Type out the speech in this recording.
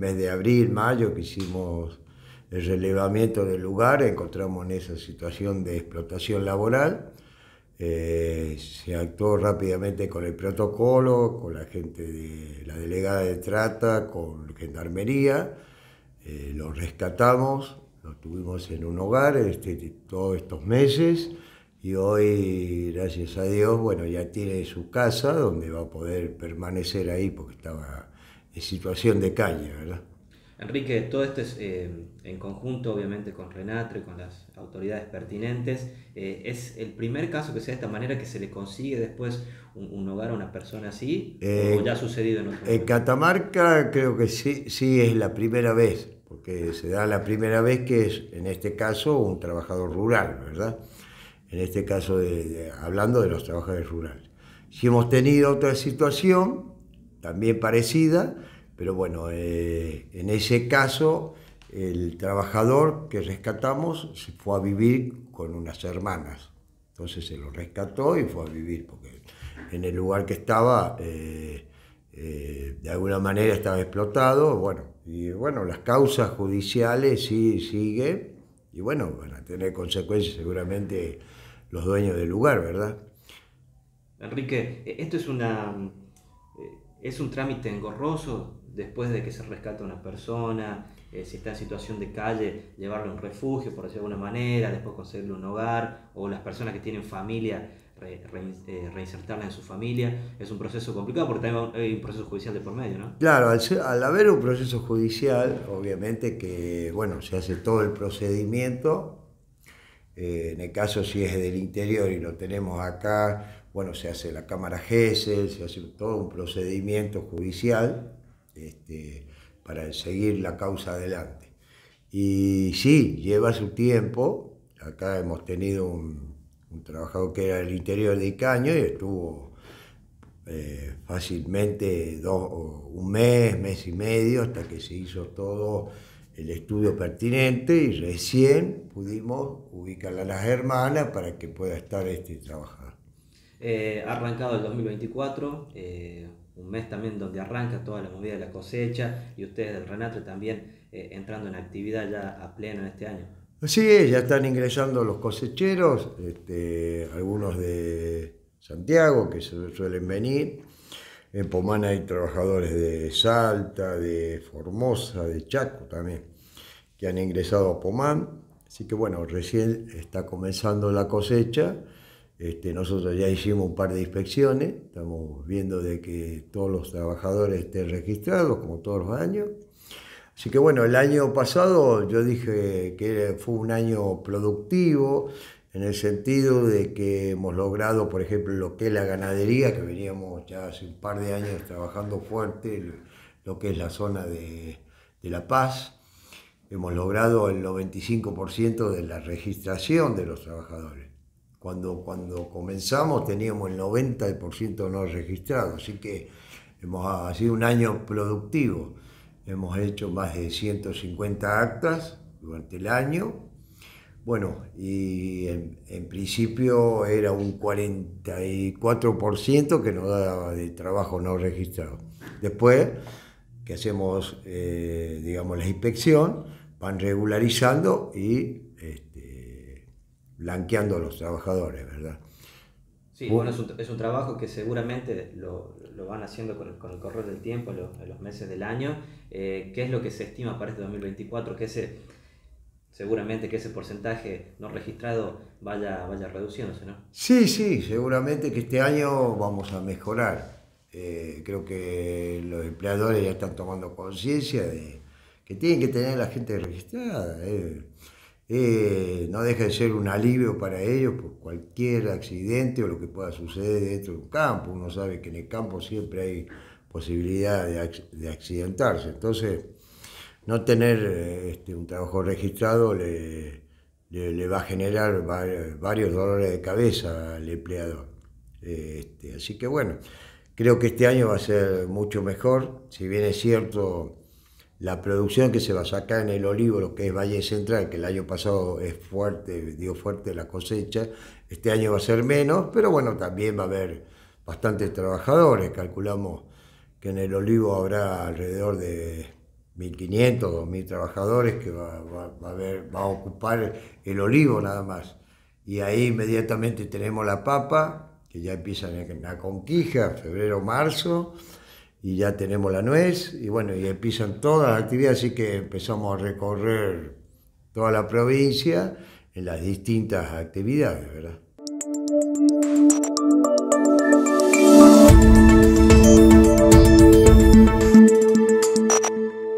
mes de abril, mayo, que hicimos el relevamiento del lugar, encontramos en esa situación de explotación laboral. Eh, se actuó rápidamente con el protocolo, con la gente de la delegada de trata, con gendarmería, eh, lo rescatamos, lo tuvimos en un hogar este, todos estos meses y hoy, gracias a Dios, bueno, ya tiene su casa donde va a poder permanecer ahí porque estaba situación de calle, ¿verdad? Enrique, todo esto es eh, en conjunto, obviamente, con Renatre, con las autoridades pertinentes. Eh, ¿Es el primer caso que sea de esta manera que se le consigue después un, hogar a una persona así? ¿O eh, ya ha sucedido en otro En Catamarca creo que sí, sí es la primera vez, porque se da la primera vez que es, en este caso, un trabajador rural, ¿verdad? En este caso, hablando de los trabajadores rurales. Si hemos tenido otra situación, también parecida, pero bueno, eh, en ese caso el trabajador que rescatamos se fue a vivir con unas hermanas. Entonces se lo rescató y fue a vivir, porque en el lugar que estaba eh, eh, de alguna manera estaba explotado. Bueno, y bueno, las causas judiciales sí sigue y bueno, van a tener consecuencias seguramente los dueños del lugar, ¿verdad? Enrique, e-, esto es una es un trámite engorroso después de que se rescata una persona, eh, si está en situación de calle, llevarlo a un refugio, por decirlo de alguna manera, después conseguirle un hogar, o las personas que tienen familia, eh, reinsertarla en su familia. Es un proceso complicado porque también hay un proceso judicial de por medio, ¿no? Claro, al, al haber un proceso judicial, obviamente que, bueno, se hace todo el procedimiento eh, en el caso si es del interior y lo tenemos acá, bueno, se hace la Cámara GESEL, se hace todo un procedimiento judicial este, para seguir la causa adelante. Y sí, lleva su tiempo. Acá hemos tenido un, trabajador que era del interior de Icaño y estuvo eh, fácilmente un mes, mes y medio, hasta que se hizo todo el estudio pertinente y recién pudimos ubicar a las hermanas para que pueda estar este y trabajar. Eh, ha arrancado el 2024, eh, un mes también donde arranca toda la movida de la cosecha y ustedes del Renato también eh, entrando en actividad ya a pleno en este año. Sí, ya están ingresando los cosecheros, este, algunos de Santiago que suelen venir en Pomán hay trabajadores de Salta, de Formosa, de Chaco también, que han ingresado a Pomán. Así que bueno, recién está comenzando la cosecha. Este, nosotros ya hicimos un par de inspecciones, estamos viendo de que todos los trabajadores estén registrados, como todos los años. Así que bueno, el año pasado yo dije que fue un año productivo, en el sentido de que hemos logrado, por ejemplo, lo que es la ganadería, que veníamos ya hace un par de años trabajando fuerte, lo que es la zona de, La Paz. Hemos logrado el 95% de la registración de los trabajadores. Cuando, cuando comenzamos teníamos el 90% no registrado, así que hemos, ha sido un año productivo. Hemos hecho más de 150 actas durante el año bueno, y en, principio era un 44% que nos daba de trabajo no registrado. Después, que hacemos, eh, digamos, la inspección, van regularizando y este, blanqueando a los trabajadores, ¿verdad? Sí, bueno, es un, trabajo que seguramente lo, van haciendo con el, con correr del tiempo, los, los meses del año. Eh, ¿Qué es lo que se estima para este 2024? ¿Qué se seguramente que ese porcentaje no registrado vaya, vaya reduciéndose, ¿no? Sí, sí, seguramente que este año vamos a mejorar. Eh, creo que los empleadores ya están tomando conciencia de que tienen que tener a la gente registrada. Eh. Eh, no deja de ser un alivio para ellos por cualquier accidente o lo que pueda suceder dentro de un campo. Uno sabe que en el campo siempre hay posibilidad de, de accidentarse. Entonces, no tener eh, este, un trabajo registrado le, va a generar varios dolores de cabeza al empleador. Eh, este, así que bueno, creo que este año va a ser mucho mejor, si bien es cierto la producción que se va a sacar en el olivo, lo que es Valle Central, que el año pasado es fuerte, dio fuerte la cosecha, este año va a ser menos, pero bueno, también va a haber bastantes trabajadores, calculamos que en el olivo habrá alrededor de 1.500, 2.000 trabajadores que va, a ver va, a ocupar el olivo nada más. Y ahí inmediatamente tenemos la papa, que ya empieza en la conquija, febrero, marzo, y ya tenemos la nuez, y bueno, y empiezan todas las actividades, así que empezamos a recorrer toda la provincia en las distintas actividades, ¿verdad?